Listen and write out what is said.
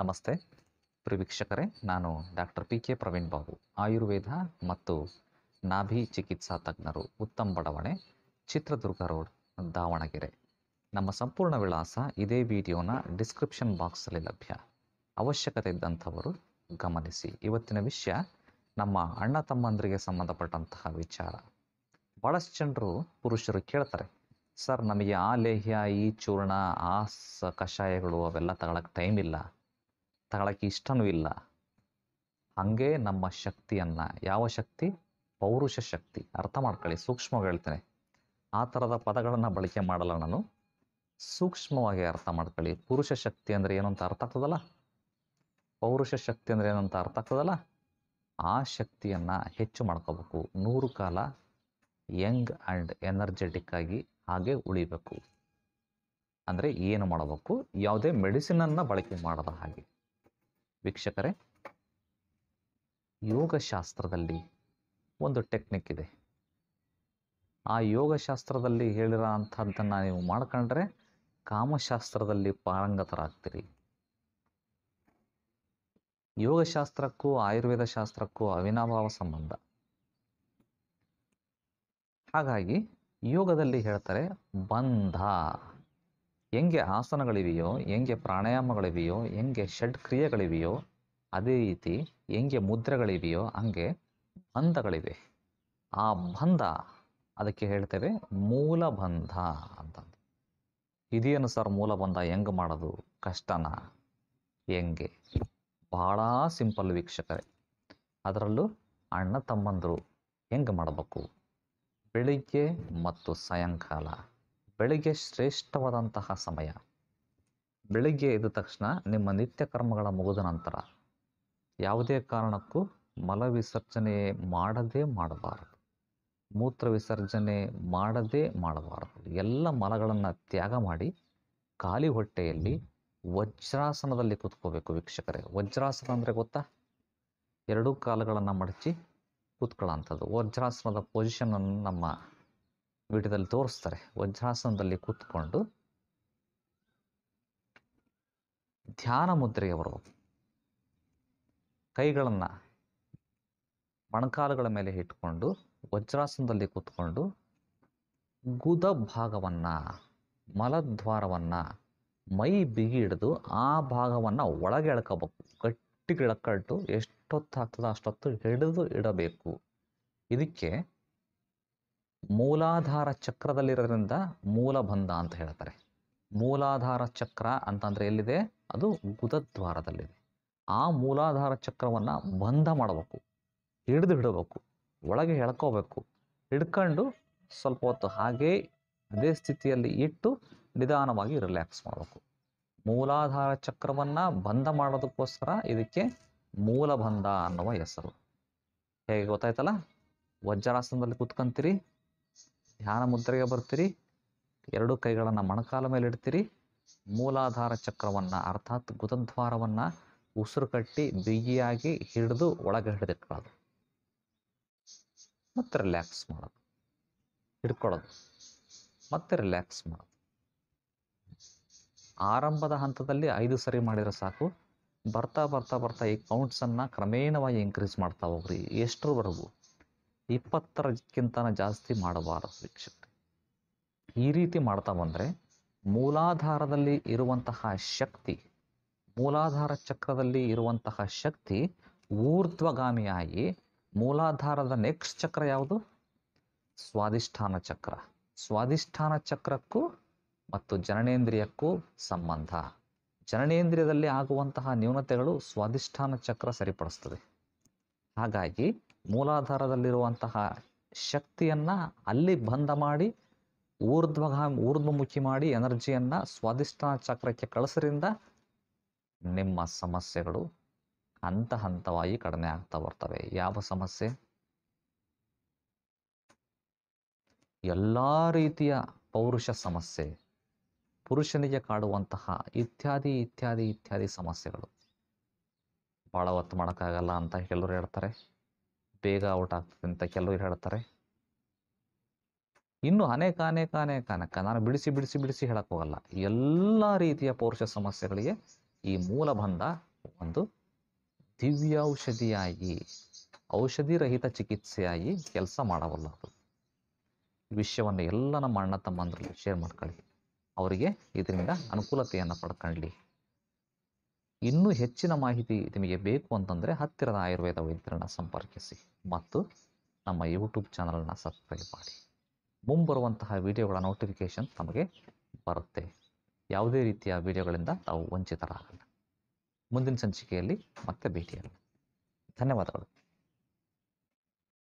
ನಮಸ್ತೆ ಪ್ರಿವೀಕ್ಷಕರೇ ನಾನು doctor P K Praveen Babu Ayurveda ಮತ್ತು ನಾಭಿ ಚಿಕಿತ್ಸಾ ತಜ್ಞರು ಉತ್ತಮ ಬಡಾವಣೆ ಚಿತ್ರದುರ್ಗ ರೋಡ್ ದಾವಣಗೆರೆ ನಮ್ಮ ಸಂಪೂರ್ಣ ವಿಳಾಸ ಇದೇ ವಿಡಿಯೋನ ಡಿಸ್ಕ್ರಿಪ್ಷನ್ ಬಾಕ್ಸಲ್ಲಿ ಲಭ್ಯ ಅವಶ್ಯಕತೆ ಇದ್ದಂಥವರು ಗಮನಿಸಿ ಇವತ್ತಿನ ವಿಷಯ ನಮ್ಮ ಅಣ್ಣ ತಮ್ಮಂದರಿಗೆ ಸಂಬಂಧಪಟ್ಟಂತಹ ವಿಚಾರ ಭಾಳಷ್ಟು ಜನರು ಪುರುಷರು ಕೇಳ್ತಾರೆ ಸರ್ ನಮಗೆ ಆ ಲೇಹ್ಯ ಈ ಚೂರ್ಣ ಆ ಕಷಾಯಗಳು ಅವೆಲ್ಲ ತಗೊಳಕ್ಕೆ ಟೈಮ್ ಇಲ್ಲ ತಗೊಳಕ್ಕೆ ಇಷ್ಟನೂ ಇಲ್ಲ ಹಾಗೆ ನಮ್ಮ ಶಕ್ತಿಯನ್ನು ಯಾವ ಶಕ್ತಿ ಪೌರುಷ ಶಕ್ತಿ ಅರ್ಥ ಮಾಡ್ಕೊಳ್ಳಿ ಸೂಕ್ಷ್ಮವಾಗಿ ಹೇಳ್ತೇನೆ ಆ ಥರದ ಪದಗಳನ್ನು ಬಳಕೆ ಮಾಡಲ್ಲ ನಾನು ಸೂಕ್ಷ್ಮವಾಗಿ ಅರ್ಥ ಮಾಡ್ಕೊಳ್ಳಿ ಪುರುಷ ಶಕ್ತಿ ಅಂದರೆ ಏನು ಅಂತ ಅರ್ಥ ಆಗ್ತದಲ್ಲ ಪೌರುಷ ಶಕ್ತಿ ಅಂದರೆ ಏನಂತ ಅರ್ಥ ಆಗ್ತದಲ್ಲ ಆ ಶಕ್ತಿಯನ್ನು ಹೆಚ್ಚು ಮಾಡ್ಕೋಬೇಕು ನೂರು ಕಾಲ ಯಂಗ್ ಆ್ಯಂಡ್ ಎನರ್ಜೆಟಿಕ್ ಆಗಿ ಹಾಗೆ ಉಳಿಬೇಕು ಅಂದರೆ ಏನು ಮಾಡಬೇಕು ಯಾವುದೇ ಮೆಡಿಸಿನನ್ನು ಬಳಕೆ ಮಾಡದ ಹಾಗೆ ವೀಕ್ಷಕರೇ ಯೋಗಶಾಸ್ತ್ರದಲ್ಲಿ ಒಂದು ಟೆಕ್ನಿಕ್ ಇದೆ ಆ ಯೋಗಶಾಸ್ತ್ರದಲ್ಲಿ ಹೇಳಿರೋ ಅಂಥದ್ದನ್ನು ನೀವು ಮಾಡ್ಕೊಂಡ್ರೆ ಕಾಮಶಾಸ್ತ್ರದಲ್ಲಿ ಪಾರಂಗತರಾಗ್ತೀರಿ ಯೋಗಶಾಸ್ತ್ರಕ್ಕೂ ಆಯುರ್ವೇದ ಶಾಸ್ತ್ರಕ್ಕೂ ಅವಿನಾಭಾವ ಸಂಬಂಧ ಹಾಗಾಗಿ ಯೋಗದಲ್ಲಿ ಹೇಳ್ತಾರೆ ಬಂಧ ಹೆಂಗೆ ಆಸನಗಳಿವೆಯೋ ಹೆಂಗೆ ಪ್ರಾಣಾಯಾಮಗಳಿವೆಯೋ ಹೆಂಗೆ ಷಡ್ ಕ್ರಿಯೆಗಳಿವೆಯೋ ಅದೇ ರೀತಿ ಹೆಂಗೆ ಮುದ್ರೆಗಳಿವೆಯೋ ಹಂಗೆ ಬಂಧಗಳಿವೆ ಆ ಬಂಧ ಅದಕ್ಕೆ ಹೇಳ್ತೇವೆ ಮೂಲ ಬಂಧ ಅಂತಂದು ಇದೇನು ಸರ್ ಮೂಲಬಂಧ ಬಂಧ ಹೆಂಗೆ ಮಾಡೋದು ಕಷ್ಟನ ಹೆಂಗೆ ಭಾಳ ಸಿಂಪಲ್ ವೀಕ್ಷಕರೇ ಅದರಲ್ಲೂ ಅಣ್ಣ ತಮ್ಮಂದರು ಹೆಂಗೆ ಮಾಡಬೇಕು ಬೆಳಿಗ್ಗೆ ಮತ್ತು ಸಾಯಂಕಾಲ ಬೆಳಿಗ್ಗೆ ಶ್ರೇಷ್ಠವಾದಂತಹ ಸಮಯ ಬೆಳಿಗ್ಗೆ ಎದ್ದ ತಕ್ಷಣ ನಿಮ್ಮ ನಿತ್ಯ ಕರ್ಮಗಳ ಮುಗಿದ ನಂತರ ಯಾವುದೇ ಕಾರಣಕ್ಕೂ ಮಲ ವಿಸರ್ಜನೆ ಮಾಡದೇ ಮಾಡಬಾರದು ಮೂತ್ರ ವಿಸರ್ಜನೆ ಮಾಡದೇ ಮಾಡಬಾರದು ಎಲ್ಲ ಮಲಗಳನ್ನು ತ್ಯಾಗ ಮಾಡಿ ಖಾಲಿ ಹೊಟ್ಟೆಯಲ್ಲಿ ವಜ್ರಾಸನದಲ್ಲಿ ಕೂತ್ಕೋಬೇಕು ವೀಕ್ಷಕರೇ ವಜ್ರಾಸನ ಅಂದರೆ ಗೊತ್ತಾ ಎರಡೂ ಕಾಲುಗಳನ್ನು ಮಡಚಿ ಕೂತ್ಕೊಳ್ಳೋಂಥದ್ದು ವಜ್ರಾಸನದ ಪೊಸಿಷನನ್ನು ನಮ್ಮ ವಿಡಿಯೋದಲ್ಲಿ ತೋರಿಸ್ತಾರೆ ವಜ್ರಾಸನದಲ್ಲಿ ಕೂತ್ಕೊಂಡು ಧ್ಯಾನ ಮುದ್ರೆಗೆ ಬರಬೇಕು ಕೈಗಳನ್ನು ಮೊಣಕಾಲುಗಳ ಮೇಲೆ ಇಟ್ಕೊಂಡು ವಜ್ರಾಸನದಲ್ಲಿ ಕೂತ್ಕೊಂಡು ಗುದ ಭಾಗವನ್ನು ಮಲದ್ವಾರವನ್ನು ಮೈ ಬಿಗಿ ಹಿಡಿದು ಆ ಭಾಗವನ್ನು ಒಳಗೆ ಎಳ್ಕೋಬೇಕು ಗಟ್ಟಿಗೆ ಎಳ್ಕಟ್ಟು ಎಷ್ಟೊತ್ತು ಆಗ್ತದೋ ಅಷ್ಟೊತ್ತು ಹಿಡಿದು ಇಡಬೇಕು ಇದಕ್ಕೆ ಮೂಲಾಧಾರ ಚಕ್ರದಲ್ಲಿರೋದ್ರಿಂದ ಮೂಲಬಂಧ ಅಂತ ಹೇಳ್ತಾರೆ ಮೂಲಾಧಾರ ಚಕ್ರ ಅಂತಂದರೆ ಎಲ್ಲಿದೆ ಅದು ಗುದದ್ವಾರದಲ್ಲಿದೆ ಆ ಮೂಲಾಧಾರ ಚಕ್ರವನ್ನು ಬಂಧ ಮಾಡಬೇಕು ಹಿಡಿದು ಹಿಡಬೇಕು ಒಳಗೆ ಎಳ್ಕೋಬೇಕು ಹಿಡ್ಕೊಂಡು ಸ್ವಲ್ಪ ಹೊತ್ತು ಹಾಗೇ ಅದೇ ಸ್ಥಿತಿಯಲ್ಲಿ ಇಟ್ಟು ನಿಧಾನವಾಗಿ ರಿಲ್ಯಾಕ್ಸ್ ಮಾಡಬೇಕು ಮೂಲಾಧಾರ ಚಕ್ರವನ್ನು ಬಂಧ ಮಾಡೋದಕ್ಕೋಸ್ಕರ ಇದಕ್ಕೆ ಮೂಲಬಂಧ ಅನ್ನುವ ಹೆಸರು ಹೇಗೆ ಗೊತ್ತಾಯ್ತಲ್ಲ ವಜ್ರಾಸನದಲ್ಲಿ ಕುತ್ಕಂತೀರಿ ಧ್ಯಾನ ಮುದ್ರೆಗೆ ಬರ್ತೀರಿ ಎರಡು ಕೈಗಳನ್ನು ಮೊಣಕಾಲ ಮೇಲೆ ಇಡ್ತೀರಿ ಮೂಲಾಧಾರ ಚಕ್ರವನ್ನು ಅರ್ಥಾತ್ ಗುದದ್ವಾರವನ್ನು ಉಸಿರು ಕಟ್ಟಿ ಬಿಗಿಯಾಗಿ ಹಿಡಿದು ಒಳಗೆ ಹಿಡಿದಿಟ್ಕೊಳ್ಳೋದು ಮತ್ತು ರಿಲ್ಯಾಕ್ಸ್ ಮಾಡೋದು ಹಿಡ್ಕೊಳ್ಳೋದು ಮತ್ತೆ ರಿಲ್ಯಾಕ್ಸ್ ಮಾಡೋದು ಆರಂಭದ ಹಂತದಲ್ಲಿ ಐದು ಸರಿ ಮಾಡಿದರೆ ಸಾಕು ಬರ್ತಾ ಬರ್ತಾ ಬರ್ತಾ ಈ ಕೌಂಟ್ಸನ್ನು ಕ್ರಮೇಣವಾಗಿ ಇನ್ಕ್ರೀಸ್ ಮಾಡ್ತಾ ಹೋಗ್ರಿ ಎಷ್ಟರವರೆಗೂ ಇಪ್ಪತ್ತರಕ್ಕಿಂತ ಜಾಸ್ತಿ ಮಾಡಬಾರದು ವೀಕ್ಷಕರೇ ಈ ರೀತಿ ಮಾಡ್ತಾ ಬಂದರೆ ಮೂಲಾಧಾರದಲ್ಲಿ ಇರುವಂತಹ ಶಕ್ತಿ ಮೂಲಾಧಾರ ಚಕ್ರದಲ್ಲಿ ಇರುವಂತಹ ಶಕ್ತಿ ಊರ್ಧ್ವಗಾಮಿಯಾಗಿ ಮೂಲಾಧಾರದ ನೆಕ್ಸ್ಟ್ ಚಕ್ರ ಯಾವುದು ಸ್ವಾಧಿಷ್ಠಾನ ಚಕ್ರ ಸ್ವಾಧಿಷ್ಠಾನ ಚಕ್ರಕ್ಕೂ ಮತ್ತು ಜನನೇಂದ್ರಿಯಕ್ಕೂ ಸಂಬಂಧ ಜನನೇಂದ್ರಿಯದಲ್ಲಿ ಆಗುವಂತಹ ನ್ಯೂನತೆಗಳು ಸ್ವಾಧಿಷ್ಠಾನ ಚಕ್ರ ಸರಿಪಡಿಸ್ತದೆ ಹಾಗಾಗಿ ಮೂಲಾಧಾರದಲ್ಲಿರುವಂತಹ ಶಕ್ತಿಯನ್ನು ಅಲ್ಲಿ ಬಂಧ ಮಾಡಿ ಊರ್ಧ್ವಗಾ ಊರ್ಧ್ವಮುಖಿ ಮಾಡಿ ಎನರ್ಜಿಯನ್ನು ಸ್ವಾದಿಷ್ಠಾನ ಚಕ್ರಕ್ಕೆ ಕಳಿಸ್ರಿಂದ ನಿಮ್ಮ ಸಮಸ್ಯೆಗಳು ಹಂತ ಹಂತವಾಗಿ ಕಡಿಮೆ ಆಗ್ತಾ ಬರ್ತವೆ ಯಾವ ಸಮಸ್ಯೆ ಎಲ್ಲ ರೀತಿಯ ಪೌರುಷ ಸಮಸ್ಯೆ ಪುರುಷನಿಗೆ ಕಾಡುವಂತಹ ಇತ್ಯಾದಿ ಇತ್ಯಾದಿ ಇತ್ಯಾದಿ ಸಮಸ್ಯೆಗಳು ಬಹಳ ಹೊತ್ತು ಮಾಡೋಕ್ಕಾಗಲ್ಲ ಅಂತ ಕೆಲವರು ಹೇಳ್ತಾರೆ ಬೇಗ ಔಟ್ ಆಗ್ತದೆ ಅಂತ ಕೆಲವರು ಹೇಳ್ತಾರೆ ಇನ್ನು ಅನೇಕ ಅನೇಕ ಅನೇಕ ಅನೇಕ ನಾನು ಬಿಡಿಸಿ ಬಿಡಿಸಿ ಬಿಡಿಸಿ ಹೇಳಕ್ಕೆ ಹೋಗಲ್ಲ ಎಲ್ಲ ರೀತಿಯ ಪೌರುಷ ಸಮಸ್ಯೆಗಳಿಗೆ ಈ ಮೂಲಬಂಧ ಒಂದು ದಿವ್ಯ ಔಷಧಿಯಾಗಿ ಔಷಧಿ ರಹಿತ ಚಿಕಿತ್ಸೆಯಾಗಿ ಕೆಲಸ ಮಾಡಬಲ್ಲದು ವಿಷಯವನ್ನು ಎಲ್ಲ ನಮ್ಮ ಅಣ್ಣ ತಮ್ಮಂದ್ರಲ್ಲಿ ಶೇರ್ ಮಾಡ್ಕೊಳ್ಳಿ ಅವರಿಗೆ ಇದರಿಂದ ಅನುಕೂಲತೆಯನ್ನು ಪಡ್ಕೊಳ್ಳಿ ಇನ್ನೂ ಹೆಚ್ಚಿನ ಮಾಹಿತಿ ನಿಮಗೆ ಬೇಕು ಅಂತಂದರೆ ಹತ್ತಿರದ ಆಯುರ್ವೇದ ವೈದ್ಯರನ್ನು ಸಂಪರ್ಕಿಸಿ ಮತ್ತು ನಮ್ಮ ಯೂಟ್ಯೂಬ್ ಚಾನಲನ್ನು ಸಬ್ಸ್ಕ್ರೈಬ್ ಮಾಡಿ ಮುಂಬರುವಂತಹ ವಿಡಿಯೋಗಳ ನೋಟಿಫಿಕೇಷನ್ ತಮಗೆ ಬರುತ್ತೆ ಯಾವುದೇ ರೀತಿಯ ವಿಡಿಯೋಗಳಿಂದ ತಾವು ವಂಚಿತರಾಗಲ್ಲ ಮುಂದಿನ ಸಂಚಿಕೆಯಲ್ಲಿ ಮತ್ತೆ ಭೇಟಿಯಾಗಲ್ಲ ಧನ್ಯವಾದಗಳು